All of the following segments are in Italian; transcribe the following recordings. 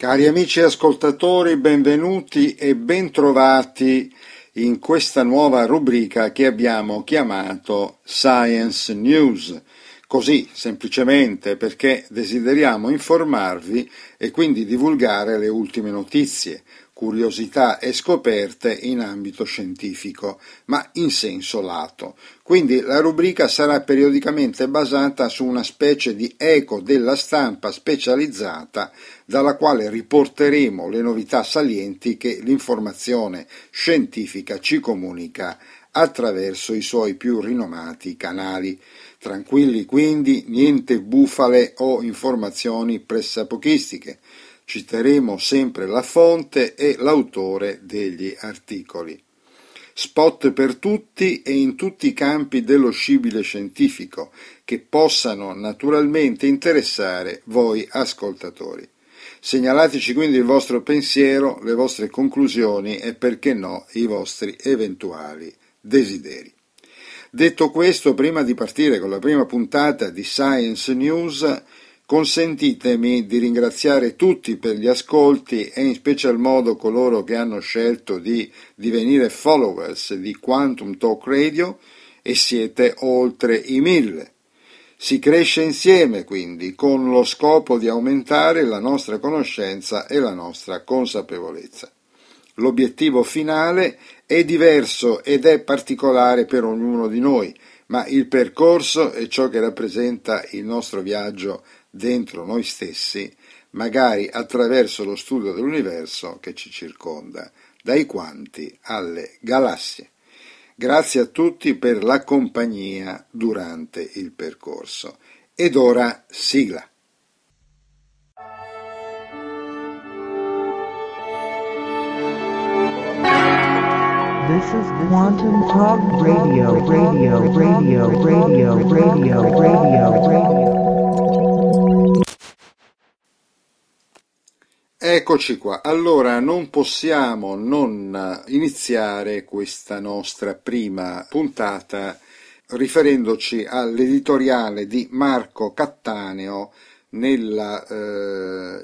Cari amici ascoltatori, benvenuti e bentrovati in questa nuova rubrica che abbiamo chiamato Science News. Così, semplicemente perché desideriamo informarvi e quindi divulgare le ultime notizie, curiosità e scoperte in ambito scientifico, ma in senso lato. Quindi la rubrica sarà periodicamente basata su una specie di eco della stampa specializzata dalla quale riporteremo le novità salienti che l'informazione scientifica ci comunica attraverso i suoi più rinomati canali. Tranquilli quindi, niente bufale o informazioni pressapochistiche Citeremo sempre la fonte e l'autore degli articoli. Spot per tutti e in tutti i campi dello scibile scientifico che possano naturalmente interessare voi ascoltatori. Segnalateci quindi il vostro pensiero, le vostre conclusioni e perché no i vostri eventuali desideri. Detto questo, prima di partire con la prima puntata di Science News, Consentitemi di ringraziare tutti per gli ascolti e in special modo coloro che hanno scelto di divenire followers di Quantum Talk Radio e siete oltre i mille. Si cresce insieme quindi con lo scopo di aumentare la nostra conoscenza e la nostra consapevolezza. L'obiettivo finale è diverso ed è particolare per ognuno di noi, ma il percorso è ciò che rappresenta il nostro viaggio dentro noi stessi, magari attraverso lo studio dell'universo che ci circonda, dai quanti alle galassie. Grazie a tutti per la compagnia durante il percorso. Ed ora sigla. This is Quantum Talk Radio, radio, radio, radio, radio, radio, radio, radio. Eccoci qua, allora non possiamo non eh, iniziare questa nostra prima puntata riferendoci all'editoriale di Marco Cattaneo nella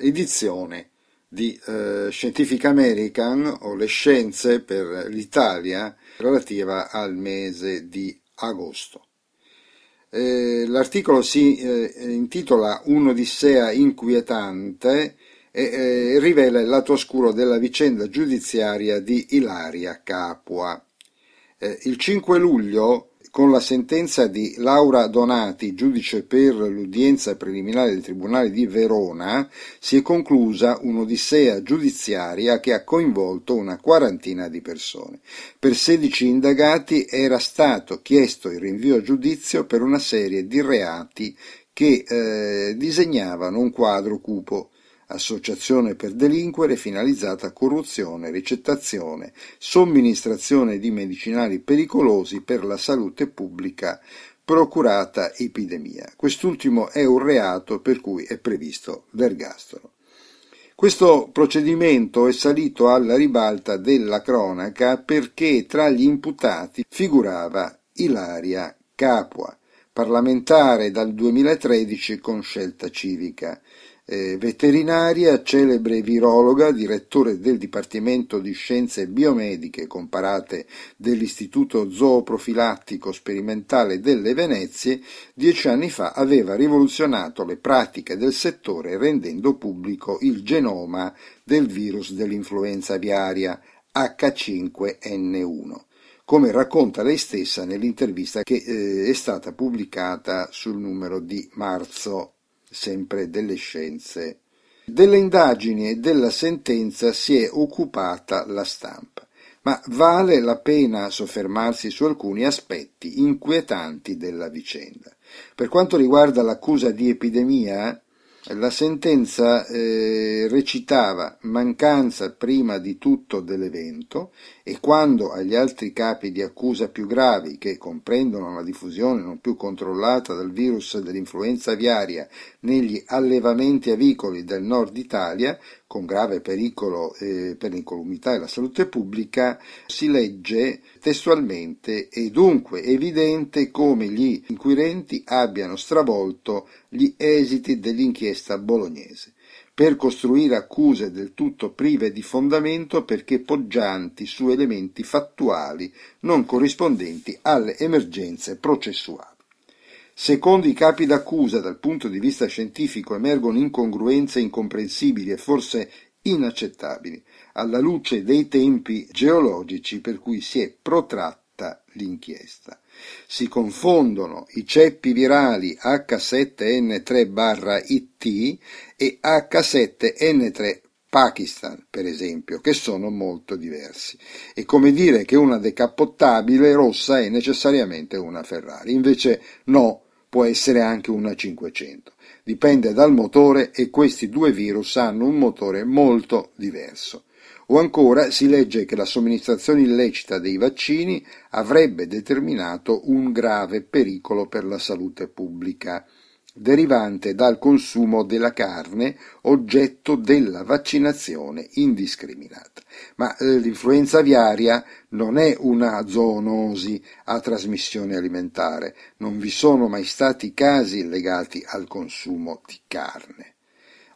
eh, edizione di eh, Scientific American o le scienze per l'Italia relativa al mese di agosto. Eh, l'articolo si eh, intitola Un'odissea inquietante e, e rivela il lato oscuro della vicenda giudiziaria di Ilaria Capua. Eh, il 5 luglio, con la sentenza di Laura Donati, giudice per l'udienza preliminare del Tribunale di Verona, si è conclusa un'odissea giudiziaria che ha coinvolto una quarantina di persone. Per 16 indagati era stato chiesto il rinvio a giudizio per una serie di reati che eh, disegnavano un quadro cupo associazione per delinquere finalizzata a corruzione, ricettazione, somministrazione di medicinali pericolosi per la salute pubblica, procurata epidemia. Quest'ultimo è un reato per cui è previsto l'ergastolo. Questo procedimento è salito alla ribalta della cronaca perché tra gli imputati figurava Ilaria Capua, parlamentare dal 2013 con scelta civica eh, veterinaria, celebre virologa, direttore del Dipartimento di Scienze Biomediche Comparate dell'Istituto Zooprofilattico Sperimentale delle Venezie, dieci anni fa aveva rivoluzionato le pratiche del settore rendendo pubblico il genoma del virus dell'influenza aviaria H5N1 come racconta lei stessa nell'intervista che eh, è stata pubblicata sul numero di marzo sempre delle scienze. Delle indagini e della sentenza si è occupata la stampa, ma vale la pena soffermarsi su alcuni aspetti inquietanti della vicenda. Per quanto riguarda l'accusa di epidemia, la sentenza eh, recitava mancanza prima di tutto dell'evento e quando agli altri capi di accusa più gravi, che comprendono la diffusione non più controllata del virus dell'influenza aviaria negli allevamenti avicoli del nord Italia, con grave pericolo eh, per l'incolumità e la salute pubblica, si legge testualmente è dunque evidente come gli inquirenti abbiano stravolto gli esiti dell'inchiesta bolognese per costruire accuse del tutto prive di fondamento perché poggianti su elementi fattuali non corrispondenti alle emergenze processuali. Secondo i capi d'accusa, dal punto di vista scientifico emergono incongruenze incomprensibili e forse inaccettabili, alla luce dei tempi geologici per cui si è protratta l'inchiesta. Si confondono i ceppi virali H7N3-IT e H7N3 Pakistan, per esempio, che sono molto diversi. È come dire che una decappottabile rossa è necessariamente una Ferrari. Invece no, può essere anche una 500. Dipende dal motore e questi due virus hanno un motore molto diverso. O ancora si legge che la somministrazione illecita dei vaccini avrebbe determinato un grave pericolo per la salute pubblica derivante dal consumo della carne oggetto della vaccinazione indiscriminata. Ma eh, l'influenza aviaria non è una zoonosi a trasmissione alimentare, non vi sono mai stati casi legati al consumo di carne.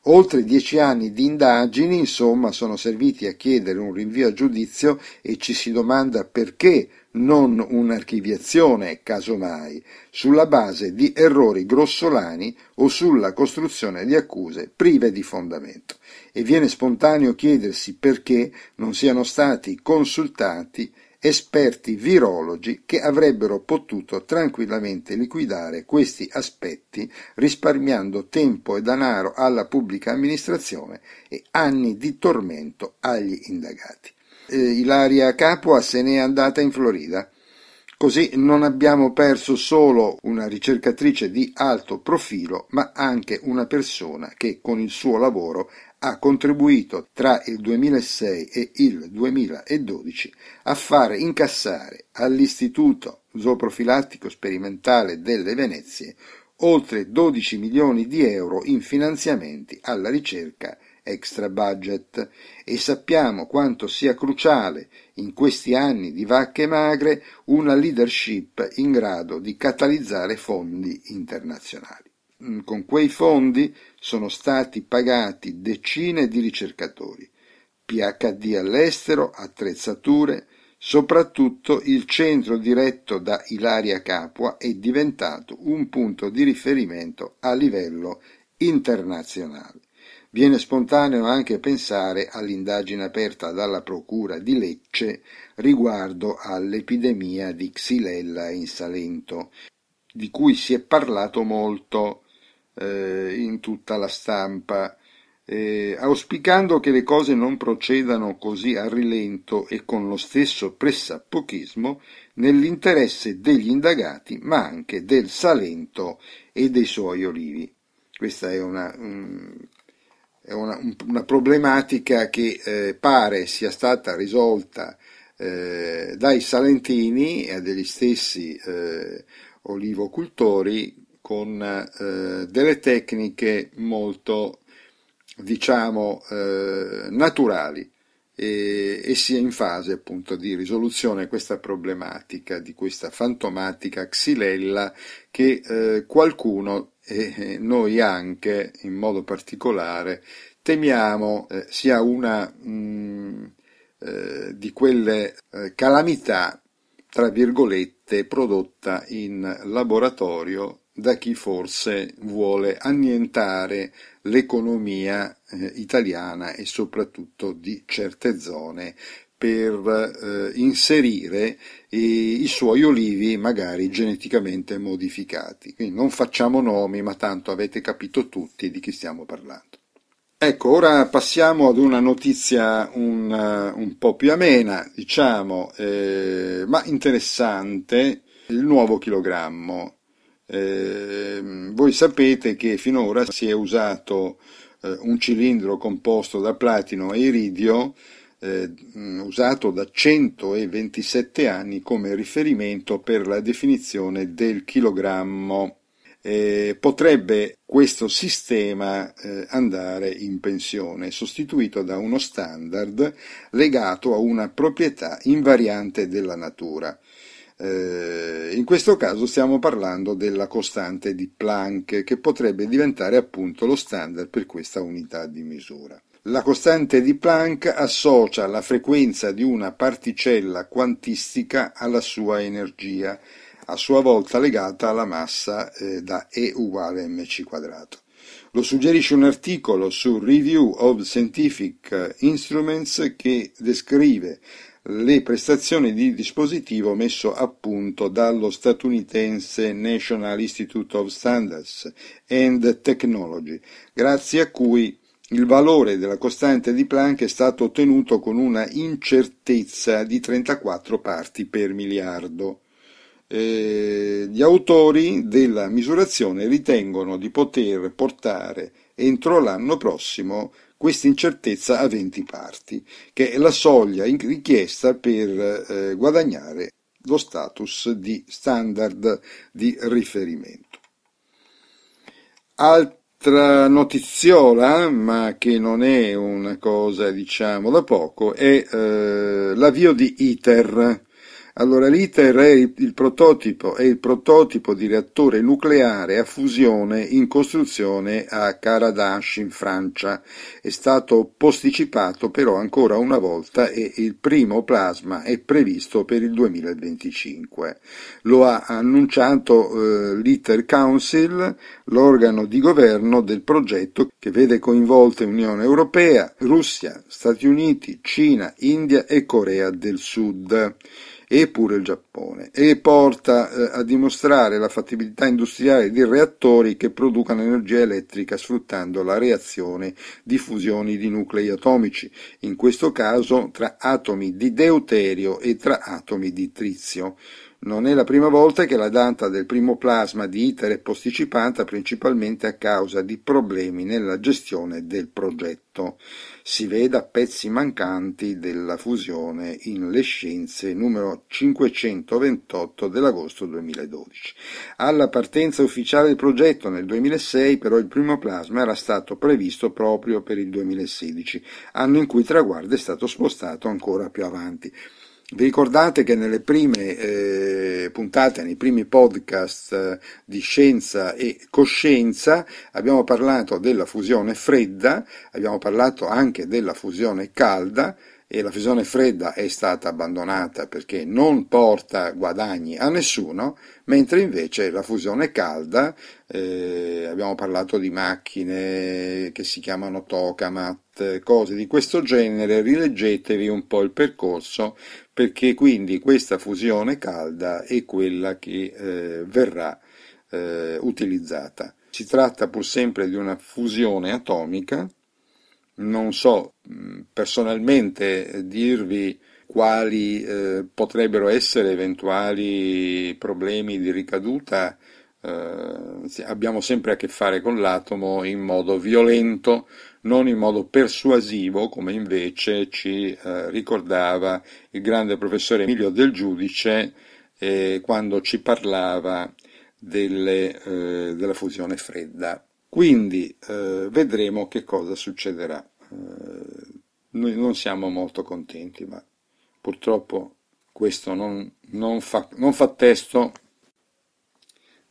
Oltre dieci anni di indagini, insomma, sono serviti a chiedere un rinvio a giudizio e ci si domanda perché non un'archiviazione, casomai, sulla base di errori grossolani o sulla costruzione di accuse prive di fondamento. E viene spontaneo chiedersi perché non siano stati consultati esperti virologi che avrebbero potuto tranquillamente liquidare questi aspetti risparmiando tempo e denaro alla pubblica amministrazione e anni di tormento agli indagati. Eh, Ilaria Capua se n'è andata in Florida. Così non abbiamo perso solo una ricercatrice di alto profilo, ma anche una persona che con il suo lavoro ha contribuito tra il 2006 e il 2012 a fare incassare all'Istituto Zooprofilattico Sperimentale delle Venezie oltre 12 milioni di euro in finanziamenti alla ricerca extra budget e sappiamo quanto sia cruciale in questi anni di vacche magre una leadership in grado di catalizzare fondi internazionali. Mm, con quei fondi sono stati pagati decine di ricercatori, PhD all'estero, attrezzature, soprattutto il centro diretto da Ilaria Capua è diventato un punto di riferimento a livello internazionale. Viene spontaneo anche pensare all'indagine aperta dalla Procura di Lecce riguardo all'epidemia di Xylella in Salento, di cui si è parlato molto eh, in tutta la stampa, eh, auspicando che le cose non procedano così a rilento e con lo stesso pressappochismo nell'interesse degli indagati, ma anche del Salento e dei suoi olivi. Questa è una, um, è una, una problematica che eh, pare sia stata risolta eh, dai salentini e dagli stessi eh, olivocultori con eh, delle tecniche molto, diciamo, eh, naturali e, e sia in fase appunto di risoluzione questa problematica di questa fantomatica xylella che eh, qualcuno e noi anche in modo particolare temiamo eh, sia una mh, mm, eh, di quelle eh, calamità tra virgolette prodotta in laboratorio da chi forse vuole annientare l'economia eh, italiana e soprattutto di certe zone per eh, inserire i, i suoi olivi magari geneticamente modificati. Quindi non facciamo nomi, ma tanto avete capito tutti di chi stiamo parlando. Ecco, ora passiamo ad una notizia un, eh, un po' più amena, diciamo, eh, ma interessante, il nuovo chilogrammo. Eh, voi sapete che finora si è usato eh, un cilindro composto da platino e iridio eh, usato da 127 anni come riferimento per la definizione del chilogrammo. Eh, potrebbe questo sistema eh, andare in pensione, sostituito da uno standard legato a una proprietà invariante della natura. Eh, in questo caso stiamo parlando della costante di Planck che potrebbe diventare appunto lo standard per questa unità di misura. La costante di Planck associa la frequenza di una particella quantistica alla sua energia, a sua volta legata alla massa eh, da E uguale a mc quadrato. Lo suggerisce un articolo su Review of Scientific Instruments che descrive le prestazioni di dispositivo messo a punto dallo statunitense National Institute of Standards and Technology, grazie a cui il valore della costante di Planck è stato ottenuto con una incertezza di 34 parti per miliardo. Eh, gli autori della misurazione ritengono di poter portare entro l'anno prossimo questa incertezza a 20 parti, che è la soglia richiesta per eh, guadagnare lo status di standard di riferimento. Altra notiziola, ma che non è una cosa diciamo da poco, è eh, l'avvio di ITER, allora l'ITER è il, prototipo, è il prototipo di reattore nucleare a fusione in costruzione a Caradache in Francia. È stato posticipato però ancora una volta e il primo plasma è previsto per il 2025. Lo ha annunciato eh, l'ITER Council, l'organo di governo del progetto che vede coinvolte Unione Europea, Russia, Stati Uniti, Cina, India e Corea del Sud e pure il Giappone, e porta eh, a dimostrare la fattibilità industriale di reattori che producano energia elettrica sfruttando la reazione di fusioni di nuclei atomici, in questo caso tra atomi di deuterio e tra atomi di trizio. Non è la prima volta che la data del primo plasma di ITER è posticipata principalmente a causa di problemi nella gestione del progetto. Si veda pezzi mancanti della fusione in Le Scienze numero 528 dell'agosto 2012. Alla partenza ufficiale del progetto nel 2006 però il primo plasma era stato previsto proprio per il 2016, anno in cui il traguardo è stato spostato ancora più avanti. Vi ricordate che nelle prime eh, puntate, nei primi podcast eh, di scienza e coscienza abbiamo parlato della fusione fredda, abbiamo parlato anche della fusione calda e la fusione fredda è stata abbandonata perché non porta guadagni a nessuno, mentre invece la fusione calda, eh, abbiamo parlato di macchine che si chiamano tokamat, cose di questo genere, rileggetevi un po' il percorso perché quindi questa fusione calda è quella che eh, verrà eh, utilizzata. Si tratta pur sempre di una fusione atomica, non so mm, personalmente eh, dirvi quali eh, potrebbero essere eventuali problemi di ricaduta, eh, abbiamo sempre a che fare con l'atomo in modo violento, non in modo persuasivo, come invece ci eh, ricordava il grande professore Emilio del Giudice eh, quando ci parlava delle, eh, della fusione fredda. Quindi eh, vedremo che cosa succederà. Eh, noi non siamo molto contenti, ma purtroppo questo non, non, fa, non fa testo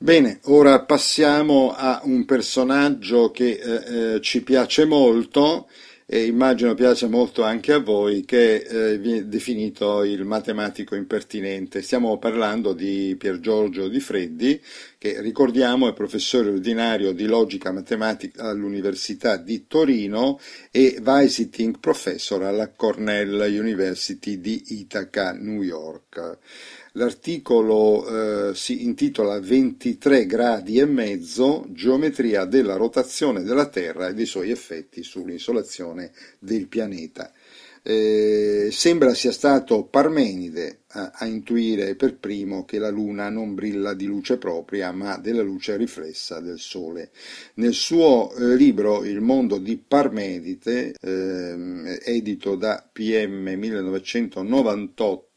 Bene, ora passiamo a un personaggio che eh, eh, ci piace molto e immagino piace molto anche a voi, che eh, viene definito il matematico impertinente. Stiamo parlando di Pier Giorgio Di Freddi, che ricordiamo è professore ordinario di logica matematica all'Università di Torino e visiting professor alla Cornell University di Ithaca, New York. L'articolo eh, si intitola 23 gradi e mezzo, geometria della rotazione della Terra e dei suoi effetti sull'insolazione del pianeta. Eh, sembra sia stato Parmenide a, a, intuire per primo che la Luna non brilla di luce propria, ma della luce riflessa del Sole. Nel suo eh, libro Il mondo di Parmenide, eh, edito da PM 1998,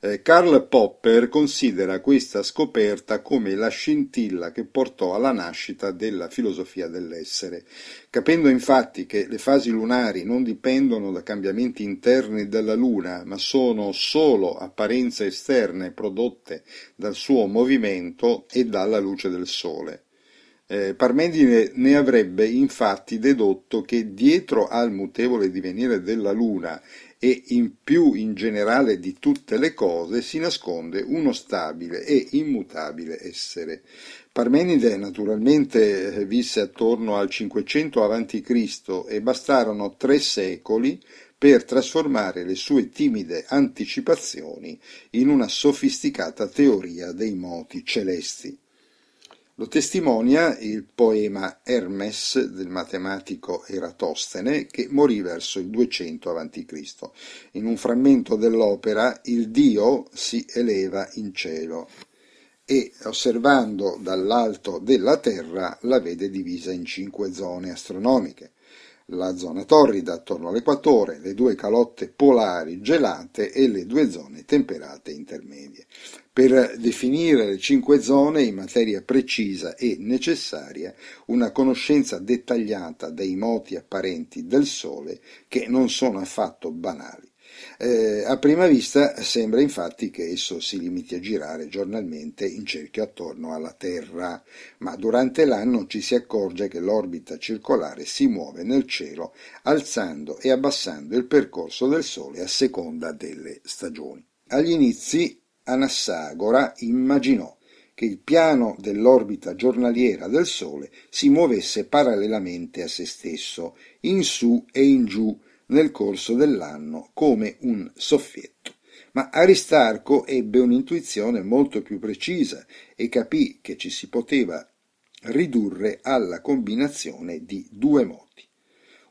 eh, Karl Popper considera questa scoperta come la scintilla che portò alla nascita della filosofia dell'essere. Capendo infatti che le fasi lunari non dipendono da cambiamenti interni della Luna, ma sono solo apparenze esterne prodotte dal suo movimento e dalla luce del Sole. Eh, Parmedine ne avrebbe infatti dedotto che dietro al mutevole divenire della Luna e in più in generale di tutte le cose si nasconde uno stabile e immutabile essere. Parmenide naturalmente eh, visse attorno al 500 a.C. e bastarono tre secoli per trasformare le sue timide anticipazioni in una sofisticata teoria dei moti celesti. Lo testimonia il poema Hermes del matematico Eratostene che morì verso il 200 a.C. In un frammento dell'opera il Dio si eleva in cielo e osservando dall'alto della terra la vede divisa in cinque zone astronomiche la zona torrida attorno all'equatore, le due calotte polari gelate e le due zone temperate intermedie. Per definire le cinque zone in materia precisa è necessaria una conoscenza dettagliata dei moti apparenti del Sole che non sono affatto banali. Eh, a prima vista sembra infatti che esso si limiti a girare giornalmente in cerchio attorno alla Terra, ma durante l'anno ci si accorge che l'orbita circolare si muove nel cielo alzando e abbassando il percorso del Sole a seconda delle stagioni. Agli inizi Anassagora immaginò che il piano dell'orbita giornaliera del Sole si muovesse parallelamente a se stesso, in su e in giù, nel corso dell'anno come un soffietto. Ma Aristarco ebbe un'intuizione molto più precisa e capì che ci si poteva ridurre alla combinazione di due modi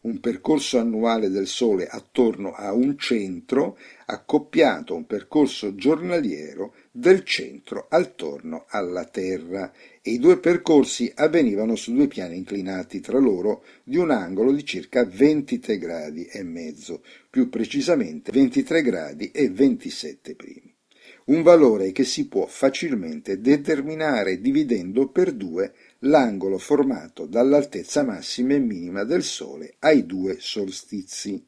un percorso annuale del Sole attorno a un centro accoppiato a un percorso giornaliero del centro attorno alla Terra e i due percorsi avvenivano su due piani inclinati tra loro di un angolo di circa 23 gradi e mezzo, più precisamente 23 gradi e 27 primi. Un valore che si può facilmente determinare dividendo per due l'angolo formato dall'altezza massima e minima del Sole ai due solstizi.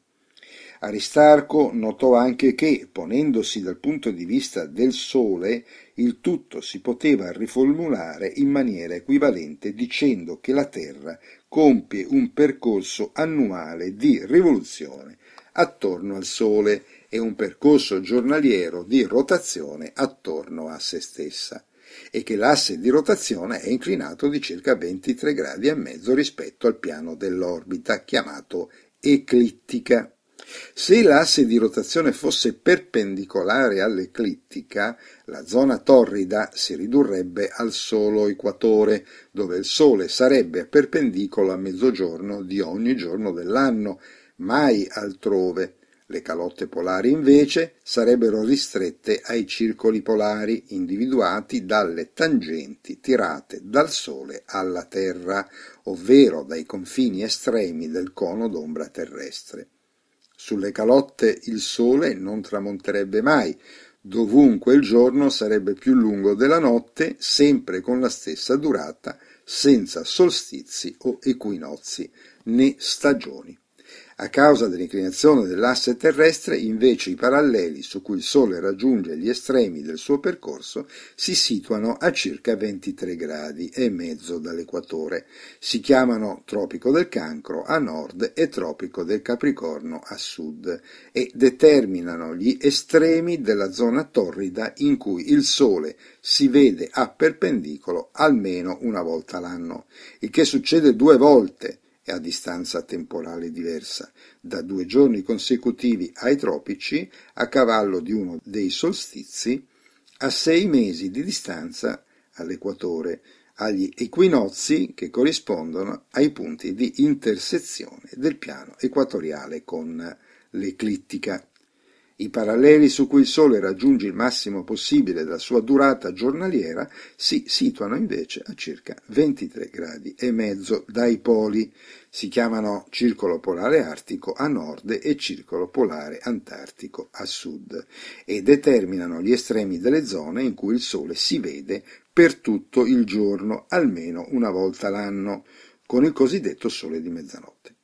Aristarco notò anche che, ponendosi dal punto di vista del Sole, il tutto si poteva riformulare in maniera equivalente dicendo che la Terra compie un percorso annuale di rivoluzione attorno al Sole e un percorso giornaliero di rotazione attorno a se stessa e che l'asse di rotazione è inclinato di circa 23 gradi e mezzo rispetto al piano dell'orbita, chiamato eclittica. Se l'asse di rotazione fosse perpendicolare all'eclittica, la zona torrida si ridurrebbe al solo equatore, dove il Sole sarebbe perpendicolo a mezzogiorno di ogni giorno dell'anno, mai altrove, le calotte polari invece sarebbero ristrette ai circoli polari individuati dalle tangenti tirate dal Sole alla Terra, ovvero dai confini estremi del cono d'ombra terrestre. Sulle calotte il Sole non tramonterebbe mai, dovunque il giorno sarebbe più lungo della notte, sempre con la stessa durata, senza solstizi o equinozi né stagioni. A causa dell'inclinazione dell'asse terrestre, invece, i paralleli su cui il Sole raggiunge gli estremi del suo percorso si situano a circa 23 gradi e mezzo dall'equatore. Si chiamano Tropico del Cancro a nord e Tropico del Capricorno a sud e determinano gli estremi della zona torrida in cui il Sole si vede a perpendicolo almeno una volta l'anno, il che succede due volte e a distanza temporale diversa, da due giorni consecutivi ai tropici, a cavallo di uno dei solstizi, a sei mesi di distanza all'equatore, agli equinozi che corrispondono ai punti di intersezione del piano equatoriale con l'eclittica. I paralleli su cui il Sole raggiunge il massimo possibile della sua durata giornaliera si situano invece a circa 23 gradi e mezzo dai poli. Si chiamano Circolo Polare Artico a nord e Circolo Polare Antartico a sud e determinano gli estremi delle zone in cui il Sole si vede per tutto il giorno, almeno una volta l'anno, con il cosiddetto Sole di mezzanotte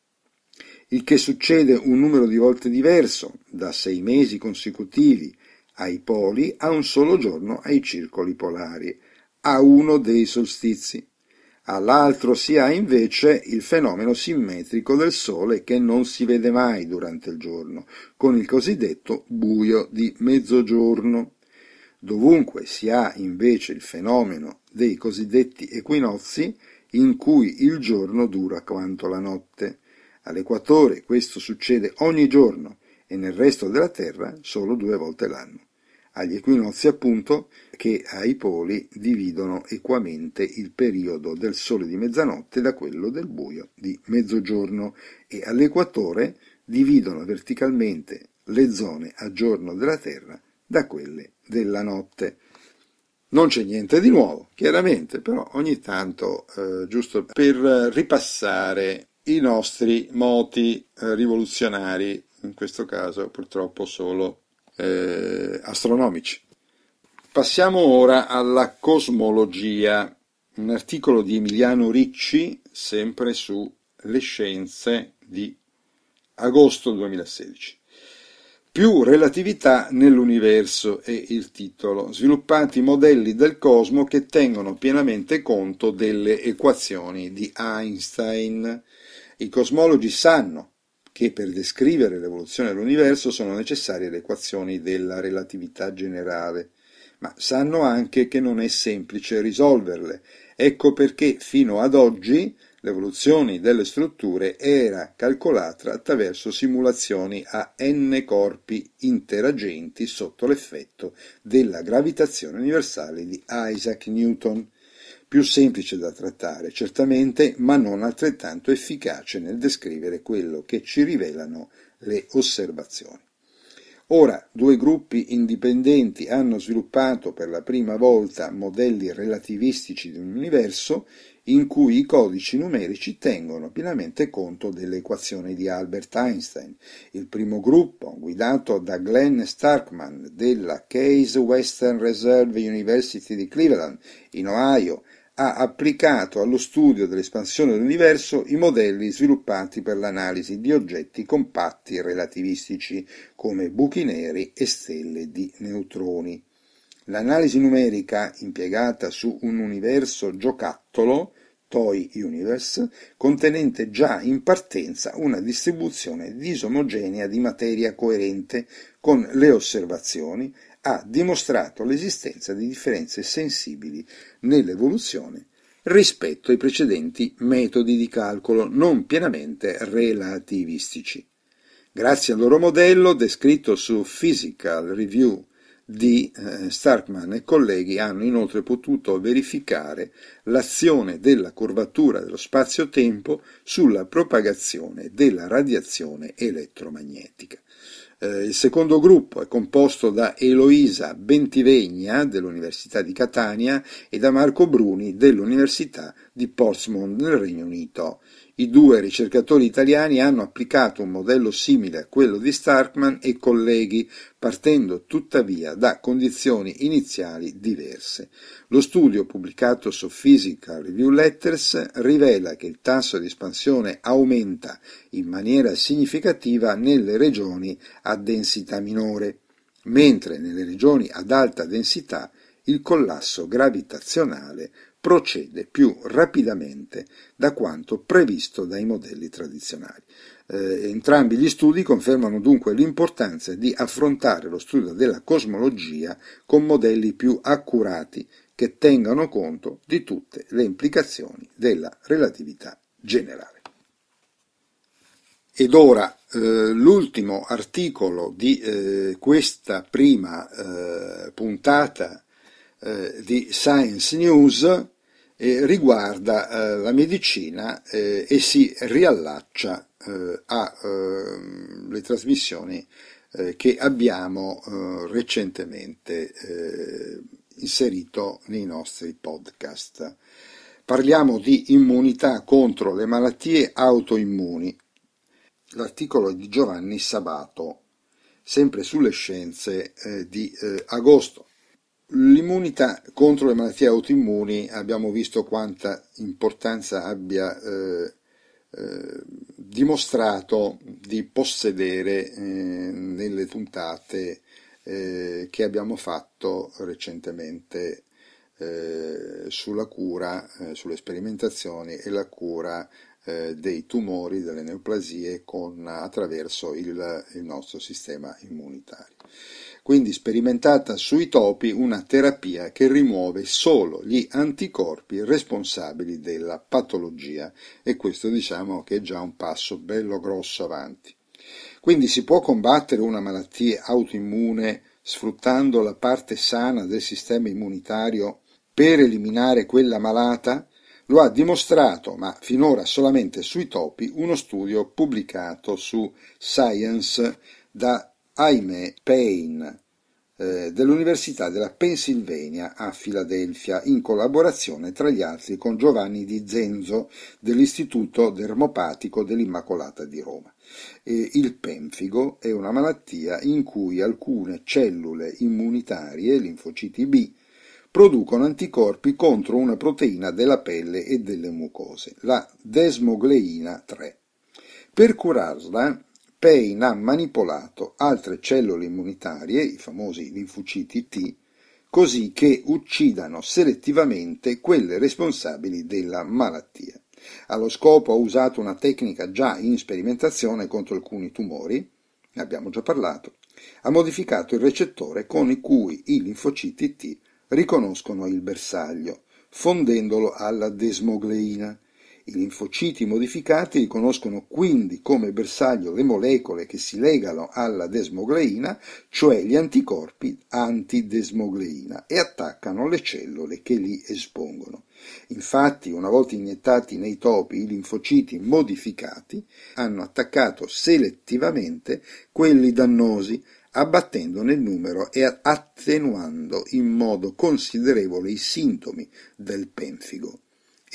il che succede un numero di volte diverso, da sei mesi consecutivi ai poli a un solo giorno ai circoli polari, a uno dei solstizi. All'altro si ha invece il fenomeno simmetrico del Sole che non si vede mai durante il giorno, con il cosiddetto buio di mezzogiorno. Dovunque si ha invece il fenomeno dei cosiddetti equinozi, in cui il giorno dura quanto la notte. All'equatore questo succede ogni giorno e nel resto della Terra solo due volte l'anno, agli equinozi appunto che ai poli dividono equamente il periodo del sole di mezzanotte da quello del buio di mezzogiorno e all'equatore dividono verticalmente le zone a giorno della Terra da quelle della notte. Non c'è niente di nuovo, chiaramente, però ogni tanto, eh, giusto per ripassare i nostri moti eh, rivoluzionari, in questo caso purtroppo solo eh, astronomici. Passiamo ora alla cosmologia, un articolo di Emiliano Ricci, sempre su Le scienze di agosto 2016. Più relatività nell'universo è il titolo, sviluppati modelli del cosmo che tengono pienamente conto delle equazioni di Einstein. I cosmologi sanno che per descrivere l'evoluzione dell'universo sono necessarie le equazioni della relatività generale, ma sanno anche che non è semplice risolverle. Ecco perché fino ad oggi l'evoluzione delle strutture era calcolata attraverso simulazioni a n corpi interagenti sotto l'effetto della gravitazione universale di Isaac Newton più semplice da trattare, certamente, ma non altrettanto efficace nel descrivere quello che ci rivelano le osservazioni. Ora due gruppi indipendenti hanno sviluppato per la prima volta modelli relativistici di un universo in cui i codici numerici tengono pienamente conto delle equazioni di Albert Einstein. Il primo gruppo, guidato da Glenn Starkman della Case Western Reserve University di Cleveland, in Ohio, ha applicato allo studio dell'espansione dell'universo i modelli sviluppati per l'analisi di oggetti compatti relativistici come buchi neri e stelle di neutroni. L'analisi numerica impiegata su un universo giocattolo, Toy Universe, contenente già in partenza una distribuzione disomogenea di materia coerente con le osservazioni, ha dimostrato l'esistenza di differenze sensibili nell'evoluzione rispetto ai precedenti metodi di calcolo non pienamente relativistici. Grazie al loro modello, descritto su Physical Review di eh, Starkman e colleghi, hanno inoltre potuto verificare l'azione della curvatura dello spazio-tempo sulla propagazione della radiazione elettromagnetica. Eh, il secondo gruppo è composto da Eloisa Bentivegna dell'Università di Catania e da Marco Bruni dell'Università di Portsmouth nel Regno Unito. I due ricercatori italiani hanno applicato un modello simile a quello di Starkman e colleghi, partendo tuttavia da condizioni iniziali diverse. Lo studio pubblicato su Physical Review Letters rivela che il tasso di espansione aumenta in maniera significativa nelle regioni a densità minore, mentre nelle regioni ad alta densità il collasso gravitazionale procede più rapidamente da quanto previsto dai modelli tradizionali. Eh, entrambi gli studi confermano dunque l'importanza di affrontare lo studio della cosmologia con modelli più accurati che tengano conto di tutte le implicazioni della relatività generale. Ed ora eh, l'ultimo articolo di eh, questa prima eh, puntata eh, di Science News e eh, riguarda eh, la medicina eh, e si riallaccia eh, alle ehm, trasmissioni che abbiamo recentemente inserito nei nostri podcast. Parliamo di immunità contro le malattie autoimmuni. L'articolo di Giovanni Sabato, sempre sulle scienze eh, di eh, agosto. L'immunità contro le malattie autoimmuni abbiamo visto quanta importanza abbia eh, eh, dimostrato di possedere eh, nelle puntate eh, che abbiamo fatto recentemente eh, sulla cura, eh, sulle sperimentazioni e la cura dei tumori, delle neoplasie con, attraverso il, il nostro sistema immunitario quindi sperimentata sui topi una terapia che rimuove solo gli anticorpi responsabili della patologia e questo diciamo che è già un passo bello grosso avanti. Quindi si può combattere una malattia autoimmune sfruttando la parte sana del sistema immunitario per eliminare quella malata? Lo ha dimostrato, ma finora solamente sui topi, uno studio pubblicato su Science da Jaime Payne eh, dell'Università della Pennsylvania a Filadelfia in collaborazione tra gli altri con Giovanni Di Zenzo dell'Istituto Dermopatico dell'Immacolata di Roma. E il penfigo è una malattia in cui alcune cellule immunitarie, linfociti B, producono anticorpi contro una proteina della pelle e delle mucose, la desmogleina 3. Per curarla Payne ha manipolato altre cellule immunitarie, i famosi linfociti T, così che uccidano selettivamente quelle responsabili della malattia. Allo scopo ha usato una tecnica già in sperimentazione contro alcuni tumori, ne abbiamo già parlato, ha modificato il recettore con cui i linfociti T riconoscono il bersaglio, fondendolo alla desmogleina, i linfociti modificati riconoscono quindi come bersaglio le molecole che si legano alla desmogleina, cioè gli anticorpi antidesmogleina, e attaccano le cellule che li espongono. Infatti, una volta iniettati nei topi, i linfociti modificati hanno attaccato selettivamente quelli dannosi, abbattendone il numero e attenuando in modo considerevole i sintomi del penfigo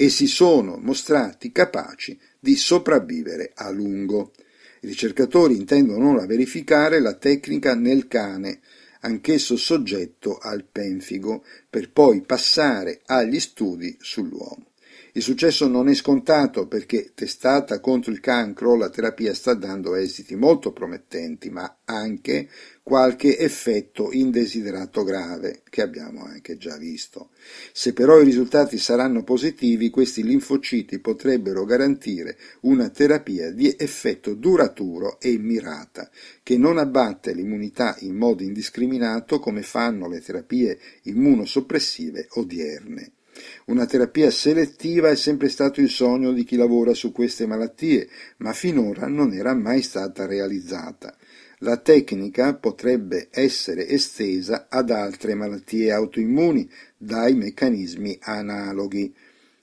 e si sono mostrati capaci di sopravvivere a lungo. I ricercatori intendono ora verificare la tecnica nel cane, anch'esso soggetto al penfigo, per poi passare agli studi sull'uomo. Il successo non è scontato perché testata contro il cancro la terapia sta dando esiti molto promettenti, ma anche qualche effetto indesiderato grave, che abbiamo anche già visto. Se però i risultati saranno positivi, questi linfociti potrebbero garantire una terapia di effetto duraturo e mirata, che non abbatte l'immunità in modo indiscriminato come fanno le terapie immunosoppressive odierne. Una terapia selettiva è sempre stato il sogno di chi lavora su queste malattie, ma finora non era mai stata realizzata. La tecnica potrebbe essere estesa ad altre malattie autoimmuni dai meccanismi analoghi,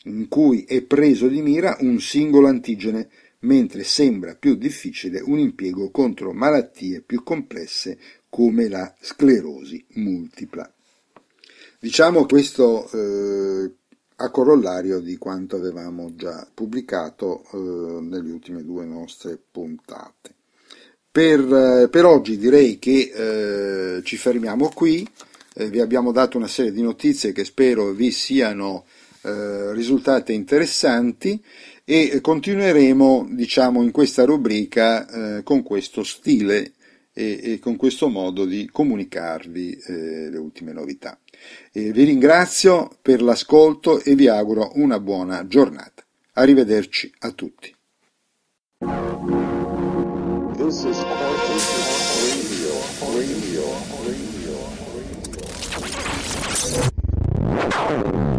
in cui è preso di mira un singolo antigene, mentre sembra più difficile un impiego contro malattie più complesse come la sclerosi multipla. Diciamo questo eh, a corollario di quanto avevamo già pubblicato eh, nelle ultime due nostre puntate. Per, eh, per oggi direi che eh, ci fermiamo qui, eh, vi abbiamo dato una serie di notizie che spero vi siano risultate interessanti e continueremo diciamo in questa rubrica eh, con questo stile e, e con questo modo di comunicarvi eh, le ultime novità. Eh, vi ringrazio per l'ascolto e vi auguro una buona giornata. Arrivederci a tutti. Radio, radio,